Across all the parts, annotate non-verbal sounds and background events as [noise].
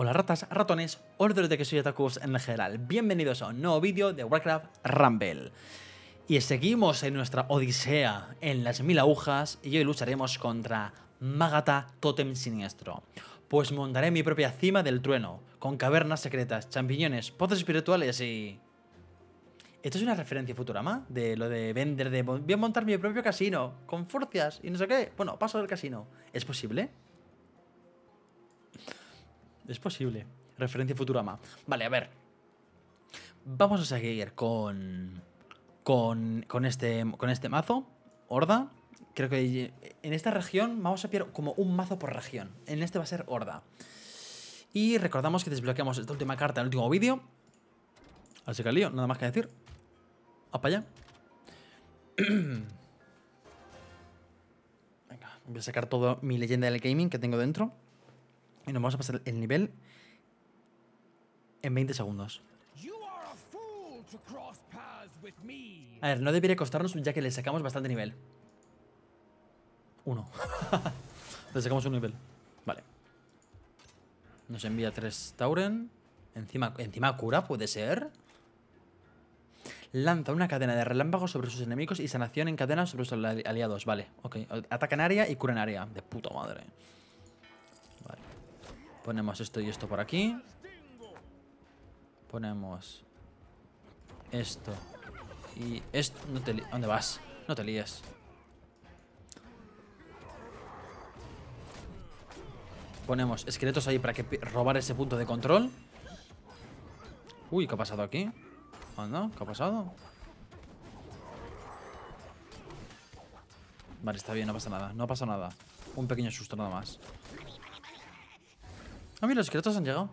Hola ratas, ratones, órdenes de que soy atacus en general. Bienvenidos a un nuevo vídeo de Warcraft Rumble. Y seguimos en nuestra odisea en las mil agujas y hoy lucharemos contra Magata Totem Siniestro. Pues montaré mi propia cima del trueno, con cavernas secretas, champiñones, pozos espirituales y... ¿Esto es una referencia futura, Futurama? De lo de vender, de voy a montar mi propio casino, con furcias y no sé qué. Bueno, paso del casino. ¿Es posible? Es posible. Referencia Futurama. Vale, a ver. Vamos a seguir con. Con, este, con este mazo. Horda. Creo que en esta región vamos a pillar como un mazo por región. En este va a ser Horda. Y recordamos que desbloqueamos esta última carta en el último vídeo. Así que al lío, nada más que decir. A para allá. Venga, voy a sacar toda mi leyenda del gaming que tengo dentro. Y nos vamos a pasar el nivel en 20 segundos. A ver, no debería costarnos ya que le sacamos bastante nivel. Uno. [laughs] le sacamos un nivel. Vale. Nos envía tres Tauren. Encima, encima cura, puede ser. Lanza una cadena de relámpagos sobre sus enemigos y sanación en cadena sobre sus aliados. Vale, ok. en área y cura en área. De puta madre. Ponemos esto y esto por aquí. Ponemos esto y esto. No te ¿Dónde vas? No te líes. Ponemos esqueletos ahí para que robar ese punto de control. Uy, ¿qué ha pasado aquí? ¿Anda? ¿Qué ha pasado? Vale, está bien, no pasa nada. No pasa nada. Un pequeño susto nada más. Ah, mira, los esqueletos han llegado.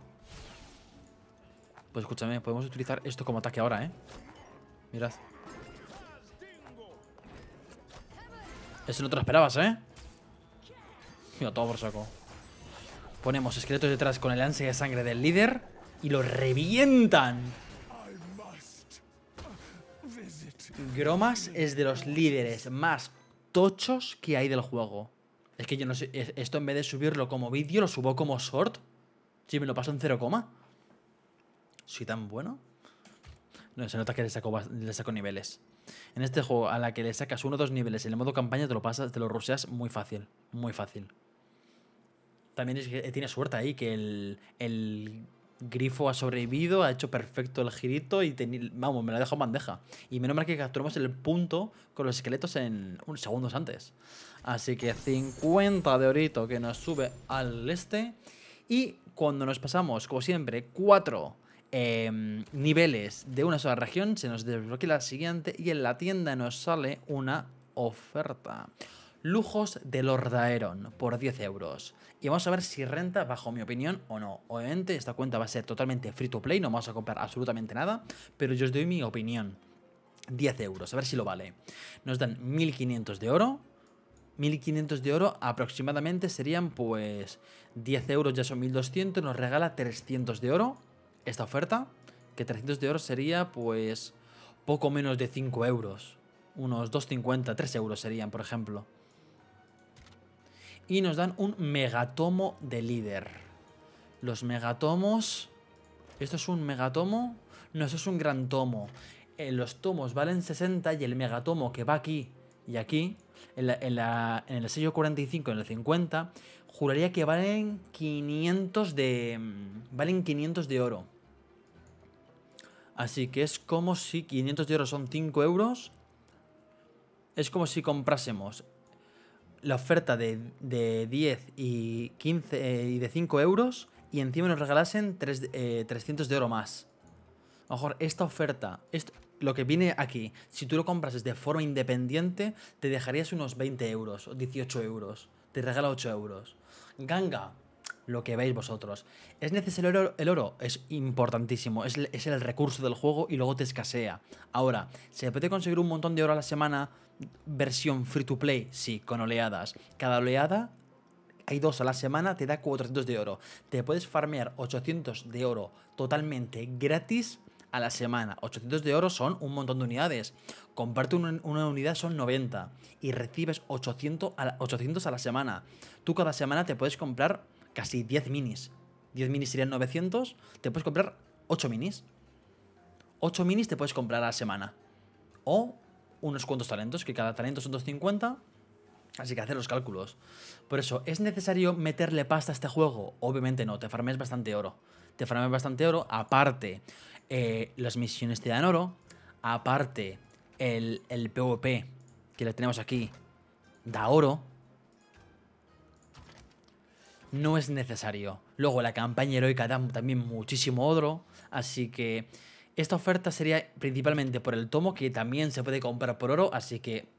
Pues escúchame, podemos utilizar esto como ataque ahora, ¿eh? Mirad. Eso no te lo esperabas, ¿eh? Mira, todo por saco. Ponemos esqueletos detrás con el lance de sangre del líder y lo revientan. Gromas es de los líderes más tochos que hay del juego. Es que yo no sé, esto en vez de subirlo como vídeo, lo subo como short. Si me lo paso en 0, ¿Soy tan bueno? No, se nota que le saco, le saco niveles. En este juego, a la que le sacas uno o dos niveles en el modo campaña, te lo pasas, te lo ruseas muy fácil. Muy fácil. También es que eh, tiene suerte ahí que el, el Grifo ha sobrevivido, ha hecho perfecto el girito y vamos, me lo ha dejado bandeja. Y menos mal que capturamos el punto con los esqueletos en unos segundos antes. Así que 50 de orito que nos sube al este. Y cuando nos pasamos, como siempre, cuatro em, niveles de una sola región, se nos desbloquea la siguiente y en la tienda nos sale una oferta. Lujos del Lordaeron por 10 euros. Y vamos a ver si renta, bajo mi opinión, o no. Obviamente, esta cuenta va a ser totalmente free to play, no vamos a comprar absolutamente nada, pero yo os doy mi opinión. 10 euros, a ver si lo vale. Nos dan 1500 de oro, 1500 de oro aproximadamente serían pues 10 euros ya son 1200, nos regala 300 de oro esta oferta, que 300 de oro sería pues poco menos de 5 euros, unos 2,50, 3 euros serían por ejemplo. Y nos dan un megatomo de líder. Los megatomos... ¿Esto es un megatomo? No, eso es un gran tomo. Eh, los tomos valen 60 y el megatomo que va aquí y aquí en, el sello 45, en el 50, juraría que valen 500 de. Mm, valen 500 de oro. Así que es como si 500 de oro son 5 euros. Es como si comprásemos la oferta de, 10 y 15 eh, y de 5 euros y encima nos regalasen 3, 300 eh, de oro más. A lo mejor esta oferta, lo que viene aquí, si tú lo es de forma independiente, te dejarías unos 20 euros o 18 euros. Te regala 8 euros. Ganga, lo que veis vosotros. ¿Es necesario el oro? es importantísimo, es es el, recurso del juego y luego te escasea. Ahora, ¿se puede conseguir un montón de oro a la semana versión free to play? Sí, con oleadas. Cada oleada, hay dos a la semana, te da 400 de oro. Te puedes farmear 800 de oro totalmente gratis a la semana. 800 de oro son un montón de unidades. Comparte una, unidad son 90 y recibes 800 a, la, 800 a la semana. Tú cada semana te puedes comprar casi 10 minis. 10 minis serían 900, te puedes comprar 8 minis. 8 minis te puedes comprar a la semana. O unos cuantos talentos, que cada talento son 250. Así que hacer los cálculos. Por eso, ¿es necesario meterle pasta a este juego? Obviamente no, te farmes bastante oro. Te farmes bastante oro. Aparte, eh, las misiones te dan oro. Aparte, el, el PvP que lo tenemos aquí da oro. No es necesario. Luego la campaña heroica da también muchísimo oro. Así que esta oferta sería principalmente por el tomo que también se puede comprar por oro. Así que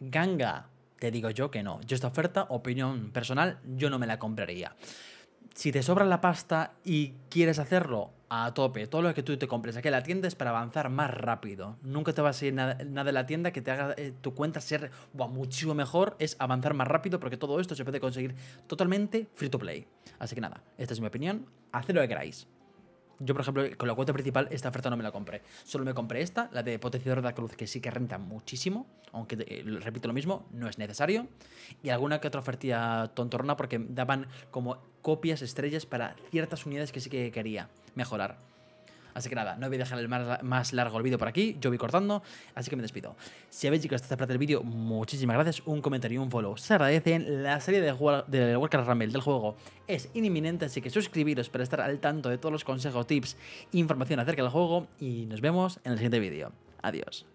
ganga, te digo yo que no. Yo esta oferta, opinión personal, yo no me la compraría. Si te sobra la pasta y quieres hacerlo, a tope, todo lo que tú te compres. Aquí la tienda es para avanzar más rápido. Nunca te va a ir nada, de la tienda que te haga eh, tu cuenta ser mucho muchísimo mejor. Es avanzar más rápido porque todo esto se puede conseguir totalmente free to play. Así que nada, esta es mi opinión. Haced lo que queráis. Yo, por ejemplo, con la cuenta principal, esta oferta no me la compré. Solo me compré esta, la de Potenciador de la Cruz, que sí que renta muchísimo. Aunque, eh, repito lo mismo, no es necesario. Y alguna que otra oferta Tontorona porque daban como copias estrellas para ciertas unidades que sí que quería mejorar. Así que nada, no voy a dejar el más largo el vídeo por aquí, yo voy cortando, así que me despido. Si habéis llegado hasta parte del vídeo, muchísimas gracias, un comentario y un follow se agradecen. La serie de, de Warcraft Rumble del juego es inminente, así que suscribiros para estar al tanto de todos los consejos, tips, información acerca del juego y nos vemos en el siguiente vídeo. Adiós.